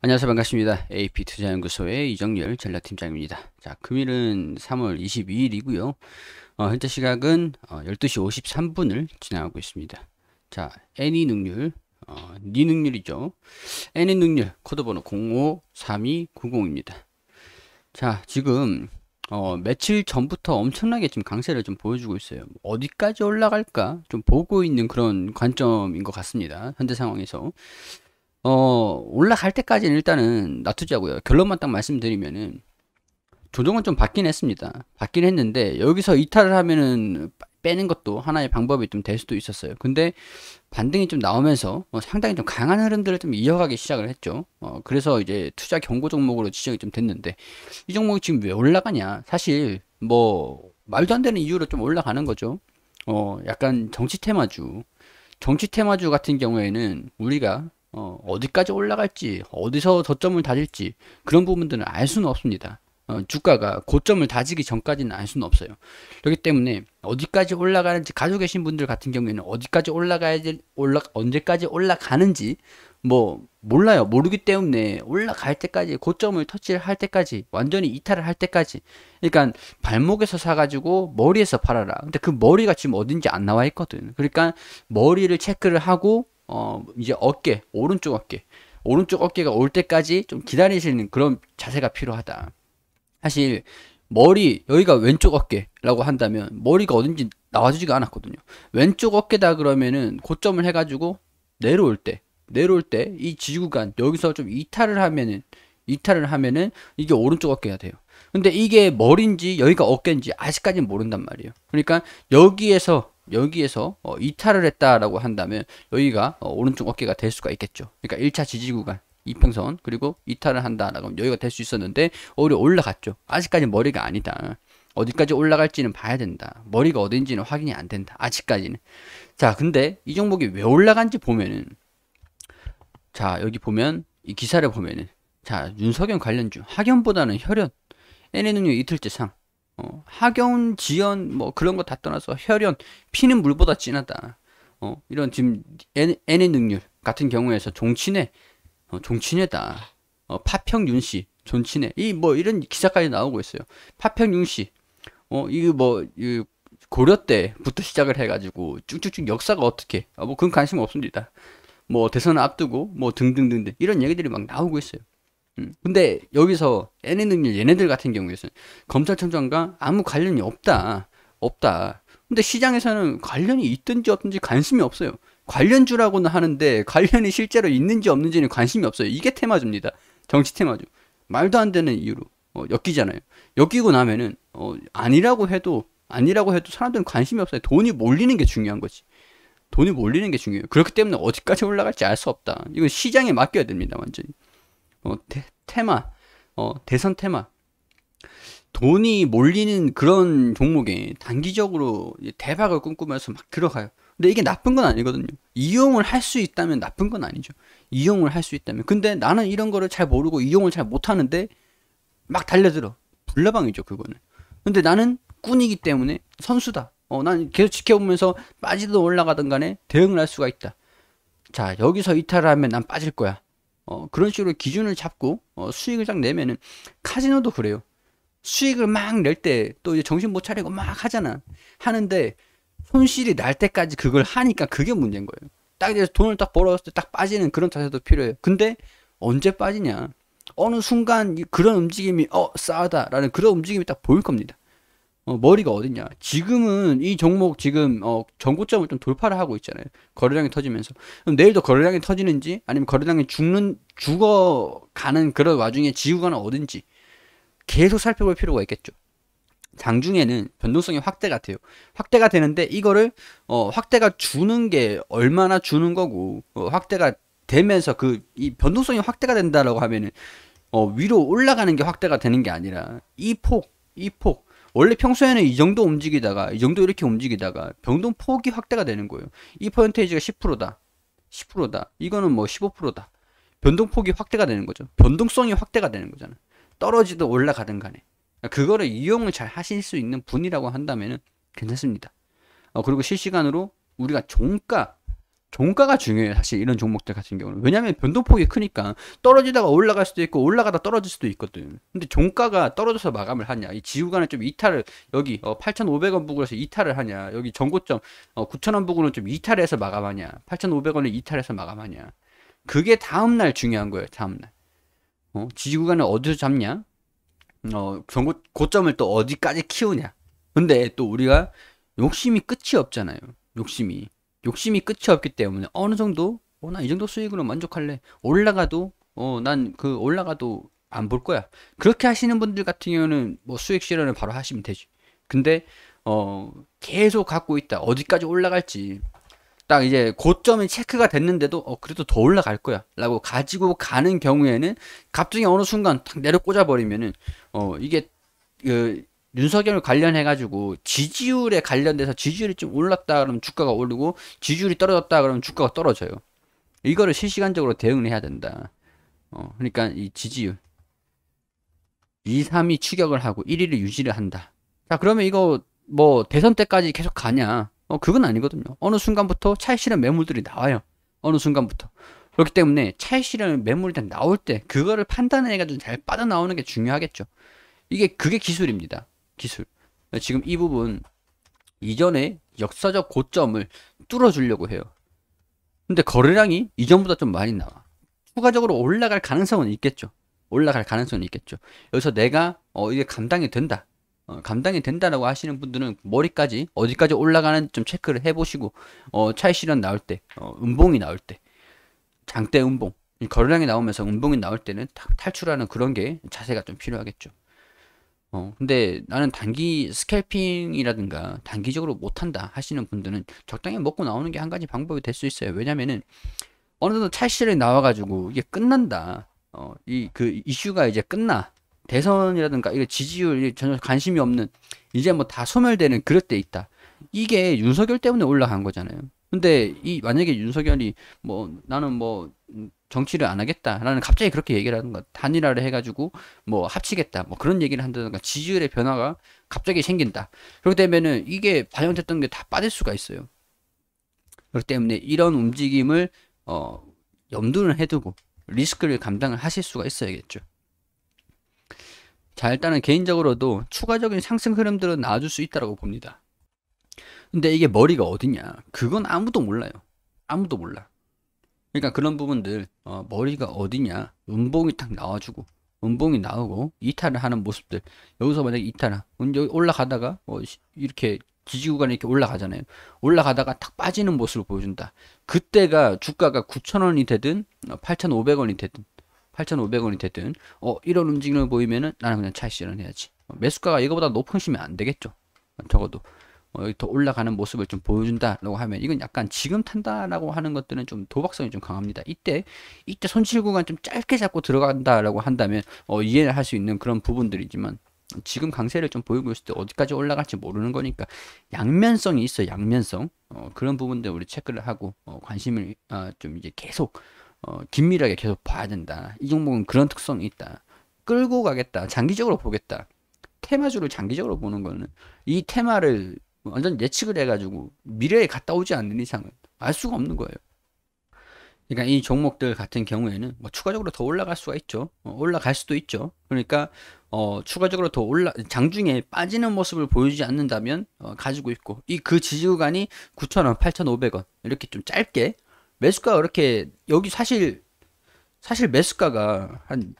안녕하세요 반갑습니다 AP 투자연구소의 이정열 전략팀장입니다 자 금일은 3월 22일이고요 어, 현재 시각은 어, 12시 53분을 지나가고 있습니다 자 N이 능률 어, 니 능률이죠 N의 능률 코드번호 053290입니다 자 지금 어, 며칠 전부터 엄청나게 지금 강세를 좀 보여주고 있어요 어디까지 올라갈까 좀 보고 있는 그런 관점인 것 같습니다 현재 상황에서 어, 올라갈 때까지는 일단은 놔두자고요. 결론만 딱 말씀드리면은 조정은 좀 받긴 했습니다. 받긴 했는데 여기서 이탈을 하면은 빼는 것도 하나의 방법이 좀 될 수도 있었어요. 근데 반등이 좀 나오면서 어, 상당히 좀 강한 흐름들을 좀 이어가기 시작을 했죠. 어, 그래서 이제 투자 경고 종목으로 지정이 좀 됐는데 이 종목이 지금 왜 올라가냐? 사실 뭐 말도 안 되는 이유로 좀 올라가는 거죠. 어, 약간 정치 테마주. 정치 테마주 같은 경우에는 우리가 어, 어디까지 올라갈지, 어디서 저점을 다질지 그런 부분들은 알 수는 없습니다. 어, 주가가 고점을 다지기 전까지는 알 수는 없어요. 그렇기 때문에 어디까지 올라가는지 가지고 계신 분들 같은 경우에는 어디까지 올라가야지 올라 언제까지 올라가는지 뭐 몰라요. 모르기 때문에 올라갈 때까지 고점을 터치할 를 때까지 완전히 이탈을 할 때까지 그러니까 발목에서 사가지고 머리에서 팔아라. 근데 그 머리가 지금 어딘지 안 나와 있거든. 그러니까 머리를 체크를 하고 어 이제 어깨 오른쪽 어깨 오른쪽 어깨가 올 때까지 좀 기다리시는 그런 자세가 필요하다. 사실 머리 여기가 왼쪽 어깨라고 한다면 머리가 어딘지 나와주지가 않았거든요. 왼쪽 어깨다 그러면은 고점을 해가지고 내려올 때 내려올 때 이 지구간 여기서 좀 이탈을 하면은 이탈을 하면은 이게 오른쪽 어깨가 돼요. 근데 이게 머리인지 여기가 어깨인지 아직까지는 모른단 말이에요. 그러니까 여기에서 여기에서 어, 이탈을 했다라고 한다면 여기가 어, 오른쪽 어깨가 될 수가 있겠죠. 그러니까 1차 지지 구간 이평선 그리고 이탈을 한다라고 하면 여기가 될 수 있었는데 오히려 올라갔죠. 아직까지 머리가 아니다. 어디까지 올라갈지는 봐야 된다. 머리가 어딘지는 확인이 안 된다. 아직까지는. 자, 근데 이 종목이 왜 올라간지 보면은 자, 여기 보면 이 기사를 보면은 자, 윤석연 관련주, 학연보다는 혈연, NN은요 이틀째 상, 어, 하겨운, 지연, 뭐 그런 거 다 떠나서 혈연, 피는 물보다 진하다. 어, 이런 지금 N, N의 능률 같은 경우에서 종친애, 어, 종친애다. 어, 파평윤 씨, 존친애. 이뭐 이런 기사까지 나오고 있어요. 파평윤 씨. 어, 이거 뭐, 이 고려 때부터 시작을 해가지고 쭉쭉쭉 역사가 어떻게, 아, 뭐 그건 관심 없습니다. 뭐 대선 앞두고 뭐 등등등등 이런 얘기들이 막 나오고 있어요. 음. 근데 여기서 애네 능률 얘네들 같은 경우에는 검찰총장과 아무 관련이 없다. 없다. 근데 시장에서는 관련이 있든지 없든지 관심이 없어요. 관련주라고는 하는데 관련이 실제로 있는지 없는지는 관심이 없어요. 이게 테마주입니다. 정치 테마주. 말도 안 되는 이유로 어, 엮이잖아요. 엮이고 나면은 어, 아니라고 해도 아니라고 해도 사람들은 관심이 없어요. 돈이 몰리는 게 중요한 거지. 돈이 몰리는 게 중요해요. 그렇기 때문에 어디까지 올라갈지 알 수 없다. 이건 시장에 맡겨야 됩니다, 완전히. 어, 테, 테마, 어, 대선 테마, 돈이 몰리는 그런 종목에 단기적으로 대박을 꿈꾸면서 막 들어가요. 근데 이게 나쁜 건 아니거든요. 이용을 할 수 있다면 나쁜 건 아니죠. 이용을 할 수 있다면. 근데 나는 이런 거를 잘 모르고 이용을 잘 못하는데 막 달려들어. 불나방이죠, 그거는. 근데 나는 꾼이기 때문에 선수다. 어, 난 계속 지켜보면서 빠지든 올라가든 간에 대응을 할 수가 있다. 자, 여기서 이탈하면 난 빠질 거야. 어, 그런 식으로 기준을 잡고 어, 수익을 딱 내면은 카지노도 그래요. 수익을 막 낼 때 또 이제 정신 못 차리고 막 하잖아. 하는데 손실이 날 때까지 그걸 하니까 그게 문제인 거예요. 딱 이제 돈을 딱 벌었을 때 딱 빠지는 그런 자세도 필요해요. 근데 언제 빠지냐? 어느 순간 그런 움직임이 어 싸하다라는 그런 움직임이 딱 보일 겁니다. 어, 머리가 어딨냐. 지금은 이 종목 지금 어, 전고점을 좀 돌파를 하고 있잖아요. 거래량이 터지면서. 그럼 내일도 거래량이 터지는지 아니면 거래량이 죽는 죽어가는 그런 와중에 지우가나 어딘지 계속 살펴볼 필요가 있겠죠. 장중에는 변동성이 확대가 돼요. 확대가 되는데 이거를 어, 확대가 주는 게 얼마나 주는 거고 어, 확대가 되면서 그 이 변동성이 확대가 된다라고 하면은 어, 위로 올라가는 게 확대가 되는 게 아니라 이 폭, 이 폭, 원래 평소에는 이 정도 움직이다가 이 정도 이렇게 움직이다가 변동 폭이 확대가 되는 거예요. 이 퍼센테이지가 10%다. 10%다. 이거는 뭐 15%다. 변동폭이 확대가 되는 거죠. 변동성이 확대가 되는 거잖아. 요 떨어지든 올라가든 간에. 그러니까 그거를 이용을 잘 하실 수 있는 분이라고 한다면 괜찮습니다. 어, 그리고 실시간으로 우리가 종가 종가가 중요해요. 사실 이런 종목들 같은 경우는. 왜냐하면 변동폭이 크니까 떨어지다가 올라갈 수도 있고 올라가다 떨어질 수도 있거든. 근데 종가가 떨어져서 마감을 하냐. 이지구간에좀 이탈을 여기 어, 8,500원 부근에서 이탈을 하냐. 여기 전고점 어, 9,000원 부근은 좀 이탈해서 마감하냐. 8,500원을 이탈해서 마감하냐. 그게 다음날 중요한 거예요. 다음날. 어, 지지구간을 어디서 잡냐? 어, 전고, 고점을 또 어디까지 키우냐? 근데 또 우리가 욕심이 끝이 없잖아요. 욕심이. 욕심이 끝이 없기 때문에 어느 정도 어, 나이 정도 수익으로 만족할래. 올라가도 어, 난 그 올라가도 안 볼 거야. 그렇게 하시는 분들 같은 경우는 뭐 수익 실현을 바로 하시면 되지. 근데 어, 계속 갖고 있다. 어디까지 올라갈지. 딱 이제 고점이 체크가 됐는데도 어 그래도 더 올라갈 거야 라고 가지고 가는 경우에는 갑자기 어느 순간 딱 내려 꽂아 버리면은 어 이게 그 윤석열 관련해 가지고 지지율에 관련돼서 지지율이 좀 올랐다 그러면 주가가 오르고 지지율이 떨어졌다 그러면 주가가 떨어져요. 이거를 실시간적으로 대응을 해야 된다. 어, 그러니까 이 지지율 2, 3위 추격을 하고 1위를 유지를 한다. 자, 그러면 이거 뭐 대선 때까지 계속 가냐? 어, 그건 아니거든요. 어느 순간부터 차익 실현 매물들이 나와요. 어느 순간부터. 그렇기 때문에 차익 실현 매물이 나올 때 그거를 판단해 가지고 잘 빠져나오는 게 중요하겠죠. 이게 그게 기술입니다. 기술. 지금 이 부분 이전에 역사적 고점을 뚫어주려고 해요. 근데 거래량이 이전보다 좀 많이 나와. 추가적으로 올라갈 가능성은 있겠죠. 올라갈 가능성은 있겠죠. 여기서 내가 어 이게 감당이 된다. 어, 감당이 된다라고 하시는 분들은 머리까지 어디까지 올라가는 좀 체크를 해보시고 어, 차이 실현 나올 때, 어, 음봉이 나올 때, 장대 음봉, 거래량이 나오면서 음봉이 나올 때는 탈출하는 그런 게 자세가 좀 필요하겠죠. 어, 근데 나는 단기 스캘핑이라든가 단기적으로 못한다 하시는 분들은 적당히 먹고 나오는 게 한 가지 방법이 될 수 있어요. 왜냐면은 어느 정도 찰실에 나와가지고 이게 끝난다. 어, 이 그 이슈가 이제 끝나. 대선이라든가 이거 지지율이 전혀 관심이 없는 이제 뭐 다 소멸되는 그럴 때 있다. 이게 윤석열 때문에 올라간 거잖아요. 근데 이 만약에 윤석열이 뭐 나는 뭐 정치를 안 하겠다라는 갑자기 그렇게 얘기를 하는 것 단일화를 해가지고 뭐 합치겠다 뭐 그런 얘기를 한다든가 지지율의 변화가 갑자기 생긴다 그렇게 되면은 이게 반영됐던 게 다 빠질 수가 있어요 그렇기 때문에 이런 움직임을 어 염두는 해두고 리스크를 감당을 하실 수가 있어야겠죠 자 일단은 개인적으로도 추가적인 상승 흐름들은 나아줄수 있다고 봅니다 근데 이게 머리가 어디냐? 그건 아무도 몰라요. 아무도 몰라. 그러니까 그런 부분들 어, 머리가 어디냐? 음봉이 딱 나와주고 음봉이 나오고 이탈을 하는 모습들 여기서 만약에 이탈 여기 올라가다가 어, 이렇게 지지구간에 이렇게 올라가잖아요. 올라가다가 딱 빠지는 모습을 보여준다. 그때가 주가가 9천원이 되든 8,500원이 어, 되든 8,500원이 되든 어 이런 움직임을 보이면은 나는 그냥 차익 실현해야지. 어, 매수가가 이거보다 높으시면 안 되겠죠. 적어도 어, 더 올라가는 모습을 좀 보여준다라고 하면 이건 약간 지금 탄다라고 하는 것들은 좀 도박성이 좀 강합니다. 이때 이때 손실 구간 좀 짧게 잡고 들어간다라고 한다면 어, 이해를 할 수 있는 그런 부분들이지만 지금 강세를 좀 보이고 있을 때 어디까지 올라갈지 모르는 거니까 양면성이 있어 양면성 어, 그런 부분들 우리 체크를 하고 어, 관심을 어, 좀 이제 계속 어, 긴밀하게 계속 봐야 된다. 이 종목은 그런 특성이 있다. 끌고 가겠다. 장기적으로 보겠다. 테마주를 장기적으로 보는 거는 이 테마를 완전 예측을 해가지고 미래에 갔다 오지 않는 이상은 알 수가 없는 거예요. 그러니까 이 종목들 같은 경우에는 뭐 추가적으로 더 올라갈 수가 있죠. 어, 올라갈 수도 있죠. 그러니까 어, 추가적으로 더 올라 장중에 빠지는 모습을 보여지 않는다면 어, 가지고 있고 이 그 지지구간이 9,000원, 8,500원 이렇게 좀 짧게 매수가 이렇게 여기 사실 사실 매수가가 한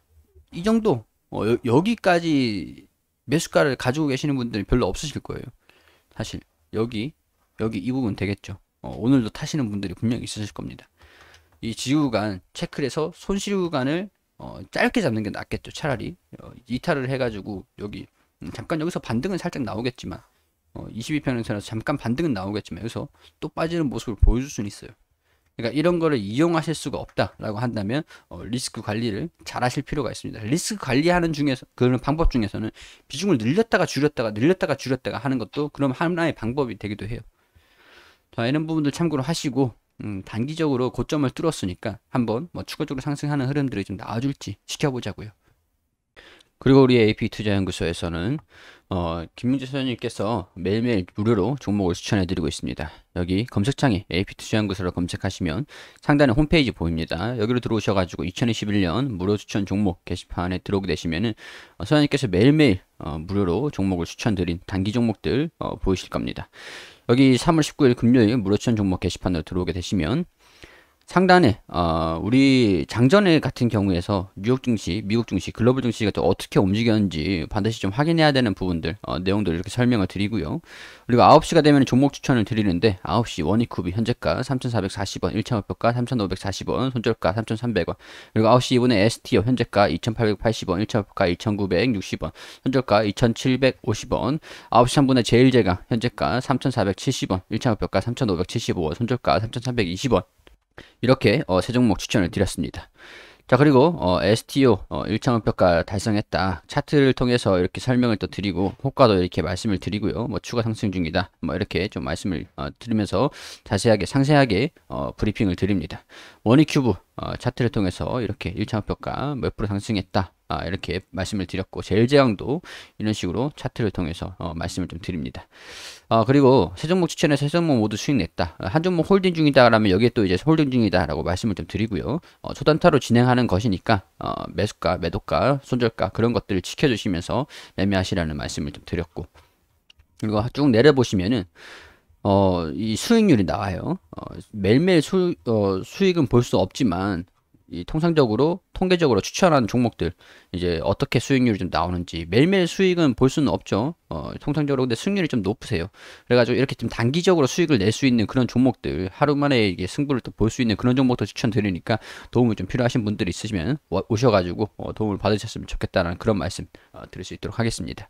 이 정도 어, 여, 여기까지 매수가를 가지고 계시는 분들이 별로 없으실 거예요. 사실 여기 여기 이 부분 되겠죠. 어, 오늘도 타시는 분들이 분명히 있으실 겁니다. 이 지우간 체크해서 손실구간을 어, 짧게 잡는 게 낫겠죠. 차라리 어, 이탈을 해가지고 여기 음, 잠깐 여기서 반등은 살짝 나오겠지만 어, 2 2편에서 잠깐 반등은 나오겠지만 여기서 또 빠지는 모습을 보여줄 수는 있어요. 그러니까 이런 거를 이용하실 수가 없다라고 한다면 어, 리스크 관리를 잘 하실 필요가 있습니다. 리스크 관리하는 중에서 그런 방법 중에서는 비중을 늘렸다가 줄였다가 늘렸다가 줄였다가 하는 것도 그럼 하나의 방법이 되기도 해요. 자, 이런 부분들 참고로 하시고 음, 단기적으로 고점을 뚫었으니까 한번 뭐 추가적으로 상승하는 흐름들이 좀 나와줄지 지켜보자고요. 그리고 우리 AP투자연구소에서는 어, 김민재 소장님께서 매일매일 무료로 종목을 추천해드리고 있습니다. 여기 검색창에 AP투자연구소로 검색하시면 상단에 홈페이지 보입니다. 여기로 들어오셔가지고 2021년 무료 추천 종목 게시판에 들어오게 되시면은 어, 소장님께서 매일매일 어, 무료로 종목을 추천드린 단기 종목들 어, 보이실 겁니다. 여기 3월 19일 금요일 무료 추천 종목 게시판으로 들어오게 되시면 상단에 어, 우리 장전일 같은 경우에서 뉴욕 증시, 미국 증시, 글로벌 증시가 또 어떻게 움직였는지 반드시 좀 확인해야 되는 부분들 어, 내용들 이렇게 설명을 드리고요. 그리고 9시가 되면 종목 추천을 드리는데 9시 원이쿠비 현재가 3,440원, 1차 목표가 3,540원, 손절가 3,300원. 그리고 9시 이분에 STO 현재가 2,880원, 1차 목표가 2,960원, 손절가 2,750원. 9시 3분에 제일제가 현재가 3,470원, 1차 목표가 3,575원, 손절가 3,320원. 이렇게 어, 세 종목 추천을 드렸습니다. 자 그리고 어, STO 어, 1차 목표가 달성했다 차트를 통해서 이렇게 설명을 또 드리고 효과도 이렇게 말씀을 드리고요 뭐 추가 상승 중이다 뭐 이렇게 좀 말씀을 어, 드리면서 자세하게 상세하게 어, 브리핑을 드립니다 원위큐브 어, 차트를 통해서 이렇게 1차 목표가 몇 프로 상승했다 아, 이렇게 말씀을 드렸고 제일제왕도 이런 식으로 차트를 통해서 어, 말씀을 좀 드립니다. 아, 그리고 세 종목 추천해서 세 종목 모두 수익 냈다. 어, 한 종목 홀딩 중이다 라면 여기에 또 이제 홀딩 중이다라고 말씀을 좀 드리고요. 어, 초단타로 진행하는 것이니까 어, 매수가, 매도가, 손절가 그런 것들을 지켜주시면서 매매하시라는 말씀을 좀 드렸고 그리고 쭉 내려보시면은 어, 이 수익률이 나와요. 어, 매일매일 수, 어, 수익은 볼 수 없지만 이 통상적으로 통계적으로 추천하는 종목들 이제 어떻게 수익률이 좀 나오는지 매일매일 수익은 볼 수는 없죠 어 통상적으로 근데 수익률이 좀 높으세요 그래가지고 이렇게 좀 단기적으로 수익을 낼 수 있는 그런 종목들 하루만에 이게 승부를 또 볼 수 있는 그런 종목도 추천드리니까 도움을 좀 필요하신 분들이 있으시면 오셔가지고 어 도움을 받으셨으면 좋겠다는 그런 말씀 어 드릴 수 있도록 하겠습니다